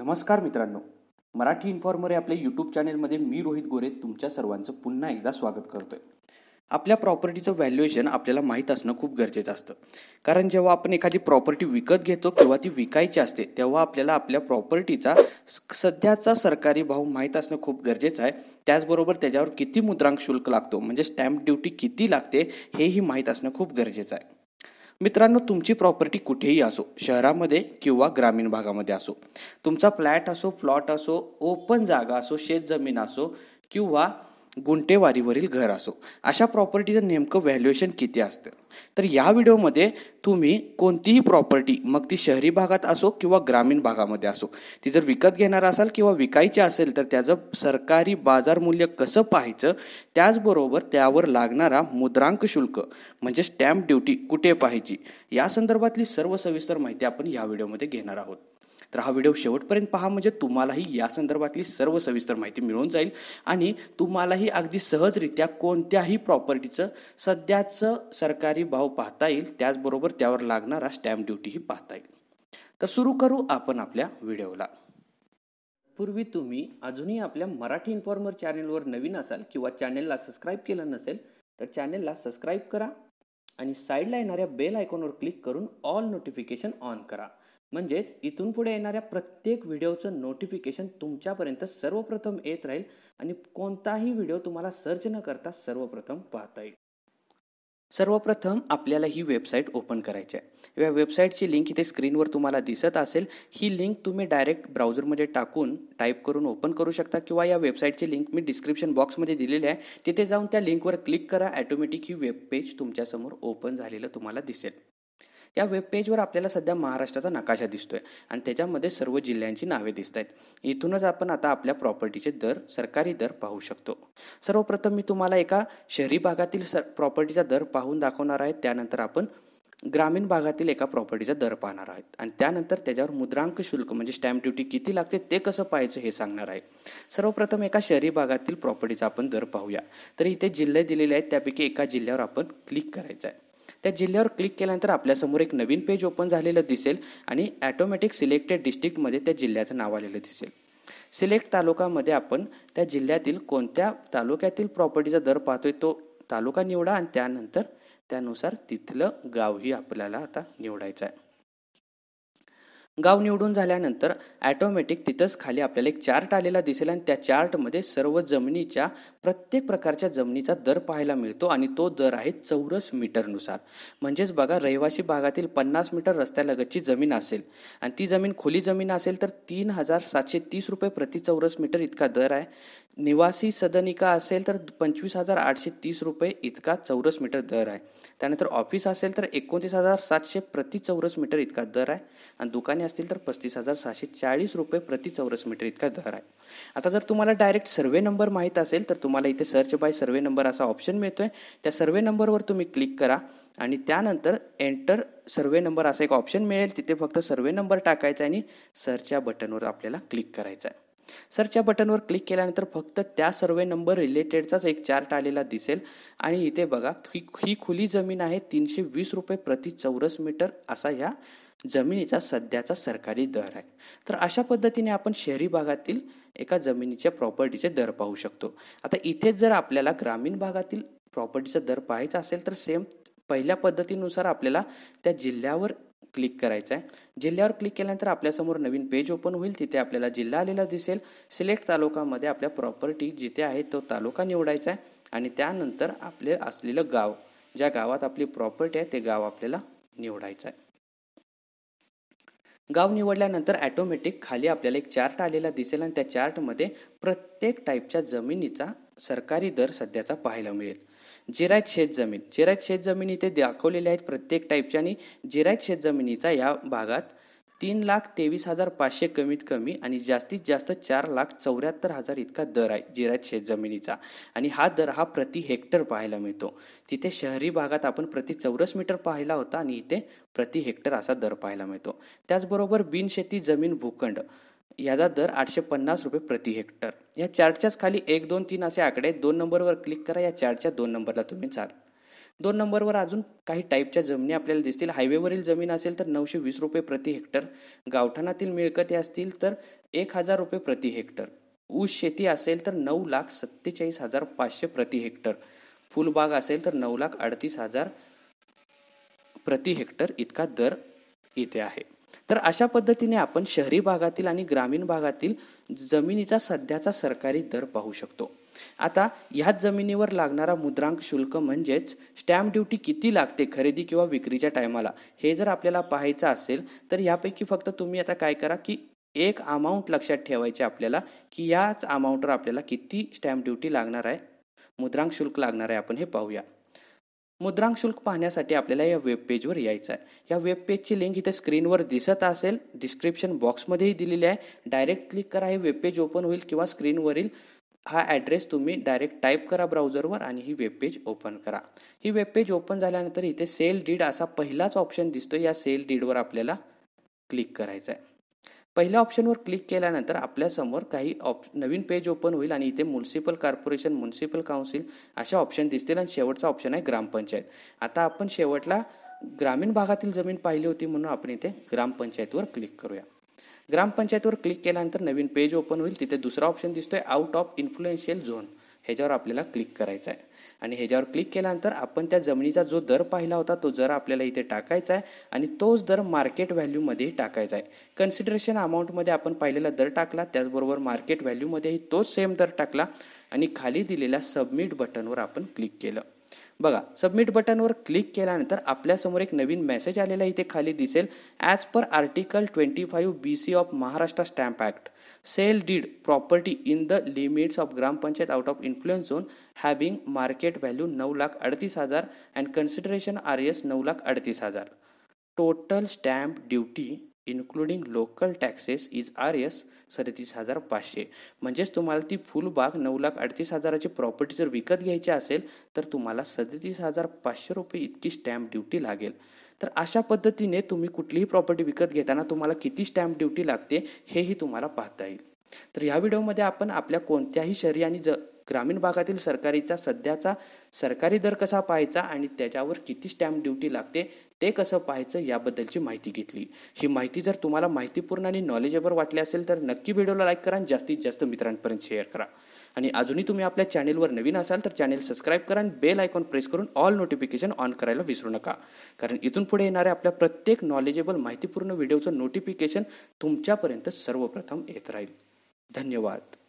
नमस्कार मित्रांनो मराठी इन्फॉर्मर या आपल्या यूट्यूब चॅनेलमध्ये मी रोहित गोरे तुमच्या सर्वांचं पुन्हा एकदा स्वागत करतोय आपल्या प्रॉपर्टीचं व्हॅल्युएशन आपल्याला माहीत असणं खूप गरजेचं असतं कारण जेव्हा आपण एखादी प्रॉपर्टी विकत घेतो किंवा ती विकायची असते तेव्हा आपल्याला आपल्या प्रॉपर्टीचा सध्याचा सरकारी भाव माहीत असणं खूप गरजेचं आहे त्याचबरोबर त्याच्यावर किती मुद्रांक शुल्क लागतो म्हणजे स्टॅम्प ड्युटी किती लागते हेही माहीत असणं खूप गरजेचं आहे मित्रांनो तुमची प्रॉपर्टी कुठेही असो शहरामध्ये किंवा ग्रामीण भागामध्ये असो तुमचा फ्लॅट असो प्लॉट असो ओपन जागा असो शेत जमीन असो किंवा गुंटेवारीवरील घर असो अशा प्रॉपर्टीचं नेमकं व्हॅल्युएशन किती असतं तर या व्हिडिओमध्ये तुम्ही कोणतीही प्रॉपर्टी मग ती शहरी भागात असो किंवा ग्रामीण भागामध्ये असो ती जर विकत घेणार असाल किंवा विकायची असेल तर त्याचं सरकारी बाजार मूल्य कसं पाहायचं त्याचबरोबर त्यावर लागणारा मुद्रांक शुल्क म्हणजे स्टॅम्प ड्युटी कुठे पाहायची या संदर्भातली सर्व सविस्तर माहिती आपण या व्हिडिओमध्ये घेणार आहोत तर हा व्हिडिओ शेवटपर्यंत पहा म्हणजे तुम्हालाही या संदर्भातली सर्व सविस्तर माहिती मिळून जाईल आणि तुम्हालाही अगदी सहजरित्या कोणत्याही प्रॉपर्टीचं सध्याचं सरकारी भाव पाहता येईल त्याचबरोबर त्यावर लागणारा स्टॅम्प ड्युटीही पाहता येईल तर सुरू करू आपण आपल्या व्हिडिओला पूर्वी तुम्ही अजूनही आपल्या मराठी इन्फॉर्मर चॅनेलवर नवीन असाल किंवा चॅनेलला सबस्क्राईब केलं नसेल तर चॅनेलला सबस्क्राईब करा आणि साईडला येणाऱ्या बेल आयकॉनवर क्लिक करून ऑल नोटिफिकेशन ऑन करा म्हणजेच इथून पुढे येणाऱ्या प्रत्येक व्हिडिओचं नोटिफिकेशन तुमच्यापर्यंत सर्वप्रथम येत राहील आणि कोणताही व्हिडिओ तुम्हाला सर्च न करता सर्वप्रथम पाहता येईल सर्वप्रथम आपल्याला ही वेबसाईट ओपन करायची आहे या वेबसाईटची लिंक इथे स्क्रीनवर तुम्हाला दिसत असेल ही लिंक तुम्ही डायरेक्ट ब्राउझरमध्ये टाकून टाईप करून ओपन करू शकता किंवा या वेबसाईटची लिंक मी डिस्क्रिप्शन बॉक्समध्ये दिलेली आहे तिथे जाऊन त्या लिंकवर क्लिक करा ॲटोमॅटिक ही वेबपेज तुमच्यासमोर ओपन झालेलं तुम्हाला दिसेल या वेबपेजवर आपल्याला सध्या महाराष्ट्राचा नकाशा दिसतोय आणि त्याच्यामध्ये सर्व जिल्ह्यांची नावे दिसत आहेत इथूनच आपण आता आपल्या प्रॉपर्टीचे दर सरकारी दर पाहू शकतो सर्वप्रथम मी तुम्हाला एका शहरी भागातील सर प्रॉपर्टीचा दर पाहून दाखवणार आहे त्यानंतर आपण ग्रामीण भागातील एका प्रॉपर्टीचा दर पाहणार आहेत आणि त्यानंतर त्याच्यावर मुद्रांक शुल्क म्हणजे स्टॅम्प ड्युटी किती लागते ते कसं पाहायचं हे सांगणार आहे सर्वप्रथम एका शहरी भागातील प्रॉपर्टीचा आपण दर पाहूया तर इथे जिल्हे दिलेले आहेत त्यापैकी एका जिल्ह्यावर आपण क्लिक करायचं आहे त्या जिल्ह्यावर क्लिक केल्यानंतर आपल्यासमोर एक नवीन पेज ओपन झालेलं दिसेल आणि ॲटोमॅटिक सिलेक्टेड डिस्ट्रिक्टमध्ये त्या जिल्ह्याचं नाव आलेलं दिसेल सिलेक्ट तालुकामध्ये आपण त्या जिल्ह्यातील कोणत्या तालुक्यातील प्रॉपर्टीचा दर पाहतोय तो तालुका निवडा आणि त्यानंतर त्यानुसार तिथलं गावही आपल्याला आता निवडायचं आहे गाव निवडून झाल्यानंतर ॲटोमॅटिक तिथंच खाली आपल्याला एक चार्ट आलेला दिसेल आणि त्या चार्टमध्ये सर्व जमिनीच्या प्रत्येक प्रकारच्या जमिनीचा दर पाहायला मिळतो आणि तो दर आहे चौरस मीटरनुसार म्हणजेच बघा रहिवासी भागातील पन्नास मीटर रस्त्यालगतची जमीन असेल आणि ती जमीन खुली जमीन असेल तर तीन हजार सातशे तीस रुपये प्रति चौरस मीटर इतका दर आहे निवासी सदनिका असेल तर पंचवीस हजार आठशे तीस रुपये इतका चौरस मीटर दर आहे त्यानंतर ऑफिस असेल तर एकोणतीस हजार सातशे प्रति चौरस मीटर इतका दर आहे आणि दुकाने असतील तर पस्तीस हजार सहाशे चाळीस रुपये प्रति चौरस मीटर इतका दर आहे आता जर तुम्हाला डायरेक्ट सर्वे नंबर माहीत असेल तर तुम्हाला इथे सर्च बाय सर्वे नंबर असा ऑप्शन मिळतो आहे त्या सर्वे नंबरवर तुम्ही क्लिक करा आणि त्यानंतर एंटर सर्वे नंबर असा एक ऑप्शन मिळेल तिथे फक्त सर्वे नंबर टाकायचा आणि सर्च या बटनवर आपल्याला क्लिक करायचा आहे सर्चच्या बटनवर क्लिक केल्यानंतर फक्त त्या सर्वे नंबर रिलेटेडचाच एक चार्ट आलेला दिसेल आणि इथे बघा ही ही खुली जमीन आहे तीनशे वीस रुपये प्रति चौरस मीटर असा ह्या जमिनीचा सध्याचा सरकारी दर आहे तर अशा पद्धतीने आपण शहरी भागातील एका जमिनीच्या प्रॉपर्टीचे दर पाहू शकतो आता इथेच जर आपल्याला ग्रामीण भागातील प्रॉपर्टीचा दर पाहायचा असेल तर सेम पहिल्या पद्धतीनुसार आपल्याला त्या जिल्ह्यावर क्लिक करायचं आहे जिल्ह्यावर क्लिक केल्यानंतर आपल्यासमोर नवीन पेज ओपन होईल तिथे आपल्याला जिल्हा आलेला दिसेल सिलेक्ट तालुकामध्ये आपल्या प्रॉपर्टी जिथे आहे तो तालुका निवडायचा आहे आणि त्यानंतर आपले असलेलं गाव ज्या गावात आपली प्रॉपर्टी आहे ते गाव आपल्याला निवडायचं आहे गाव निवडल्यानंतर ॲटोमॅटिक खाली आपल्याला एक चार्ट आलेला दिसेल आणि त्या चार्टमध्ये प्रत्येक टाईपच्या जमिनीचा सरकारी दर सध्याचा पाहायला मिळेल जिरायत शेतजमीन जिरायत जमीन इथे दाखवलेल्या आहेत प्रत्येक टाईपच्या आणि जिरायत शेतजमिनीचा या भागात तीन लाख तेवीस हजार पाचशे कमीत कमी आणि जास्तीत जास्त चार लाख चौऱ्याहत्तर हजार इतका दर आहे जिरायत शेतजमिनीचा आणि हा दर हा प्रति हेक्टर पाहायला मिळतो तिथे शहरी भागात आपण प्रति चौरस मीटर पाहिला होता आणि इथे प्रति हेक्टर असा दर पाहायला मिळतो त्याचबरोबर बिनशेती जमीन भूखंड याचा दर आठशे पन्नास रुपये प्रति हेक्टर या चार्टच्याच खाली एक दोन तीन असे आकडे दोन नंबरवर क्लिक करा या चार्टच्या दोन नंबरला तुम्ही चाल दोन नंबरवर अजून काही टाईपच्या जमिनी आपल्याला दिसतील हायवेवरील जमीन असेल तर नऊशे वीस रुपये प्रति हेक्टर गावठाणातील मिळकते असतील तर एक हजार रुपये प्रति हेक्टर ऊस शेती असेल तर नऊ लाख सत्तेचाळीस हजार पाचशे प्रति हेक्टर फुलबाग असेल तर नऊ लाख अडतीस हजार प्रति हेक्टर इतका दर इथे आहे तर अशा पद्धतीने आपण शहरी भागातील आणि ग्रामीण भागातील जमिनीचा सध्याचा सरकारी दर पाहू शकतो आता ह्याच जमिनीवर लागणारा मुद्रांक शुल्क म्हणजेच स्टॅम्प ड्युटी किती लागते खरेदी किंवा विक्रीच्या टायमाला हे जर आपल्याला पाहायचं असेल तर यापैकी फक्त तुम्ही आता काय करा की एक अमाऊंट लक्षात ठेवायचे आपल्याला की याच अमाऊंटवर आपल्याला किती स्टॅम्प ड्युटी लागणार आहे मुद्रांक शुल्क लागणार आहे आपण हे पाहूया मुद्रांक शुल्क पाहण्यासाठी आपल्याला या वेब पेजवर यायचं आहे या वेब पेजची लिंक इथे स्क्रीनवर दिसत असेल डिस्क्रिप्शन बॉक्समध्येही दिलेली आहे डायरेक्ट क्लिक करा हे वेब पेज ओपन होईल किंवा स्क्रीनवरील हा ॲड्रेस तुम्ही डायरेक्ट टाईप करा ब्राउझरवर आणि ही वेब पेज ओपन करा ही वेब पेज ओपन झाल्यानंतर इथे सेल डीड असा पहिलाच ऑप्शन दिसतो या सेल डीडवर आपल्याला क्लिक करायचा आहे पहिल्या ऑप्शनवर क्लिक केल्यानंतर आपल्यासमोर काही ऑप नवीन पेज ओपन होईल आणि इथे म्युन्सिपल कॉर्पोरेशन म्युन्सिपल काउन्सिल अशा ऑप्शन दिसतील आणि शेवटचा ऑप्शन आहे ग्रामपंचायत आता आपण शेवटला ग्रामीण भागातील जमीन पाहिली होती म्हणून आपण इथे ग्रामपंचायतीवर क्लिक करूया ग्रामपंचायतवर क्लिक केल्यानंतर नवीन पेज ओपन होईल तिथे दुसरा ऑप्शन दिसतोय आउट ऑफ इन्फ्लुएन्शियल झोन ह्याच्यावर आपल्याला क्लिक करायचं आहे आणि ह्याच्यावर क्लिक केल्यानंतर आपण त्या जमिनीचा जो दर पाहिला होता तो जर आपल्याला इथे टाकायचा आहे आणि तोच दर मार्केट व्हॅल्यूमध्ये टाकायचा आहे कन्सिडरेशन अमाऊंटमध्ये आपण पाहिलेला दर टाकला त्याचबरोबर मार्केट व्हॅल्यूमध्येही तोच सेम दर टाकला आणि खाली दिलेल्या सबमिट बटनवर आपण क्लिक केलं बघा सबमिट बटनवर क्लिक केल्यानंतर आपल्यासमोर एक नवीन मेसेज आलेला इथे खाली दिसेल as per article twenty five B C of Maharashtra stamp act sale deed property in the limits of gram panchayat out of influence zone having market value नऊ लाख अडतीस हजार अँड कन्सिडरेशन आर एस नऊ लाख अडतीस हजार total stamp duty including local taxes is R S सदतीस हजार पाचशे म्हणजेच तुम्हाला ती फुल बाग नऊ लाख अडतीस हजाराची प्रॉपर्टी जर विकत घ्यायची असेल तर तुम्हाला सदतीस हजार पाचशे रुपये इतकी स्टॅम्प ड्युटी लागेल तर अशा पद्धतीने तुम्ही कुठलीही प्रॉपर्टी विकत घेताना तुम्हाला किती स्टॅम्प ड्युटी लागते हेही तुम्हाला पाहता येईल तर या व्हिडिओमध्ये आपण आपल्या कोणत्याही शहरी आणि ज ग्रामीण भागातील सरकारीचा सध्याचा सरकारी दर कसा पाहायचा आणि त्याच्यावर किती स्टॅम्प ड्युटी लागते ते कसं पाहायचं याबद्दलची माहिती घेतली ही माहिती जर तुम्हाला माहितीपूर्ण आणि नॉलेजेबल वाटली असेल तर नक्की व्हिडिओला लाईक करा जास्तीत जास्त मित्रांपर्यंत शेअर करा आणि अजूनही तुम्ही आपल्या चॅनेलवर नवीन असाल तर चॅनेल सबस्क्राईब करा आणि बेल आयकॉन प्रेस करून ऑल नोटिफिकेशन ऑन करायला विसरू नका कारण इथून पुढे येणाऱ्या आपल्या प्रत्येक नॉलेजेबल माहितीपूर्ण व्हिडिओचं नोटिफिकेशन तुमच्यापर्यंत सर्वप्रथम येत राहील धन्यवाद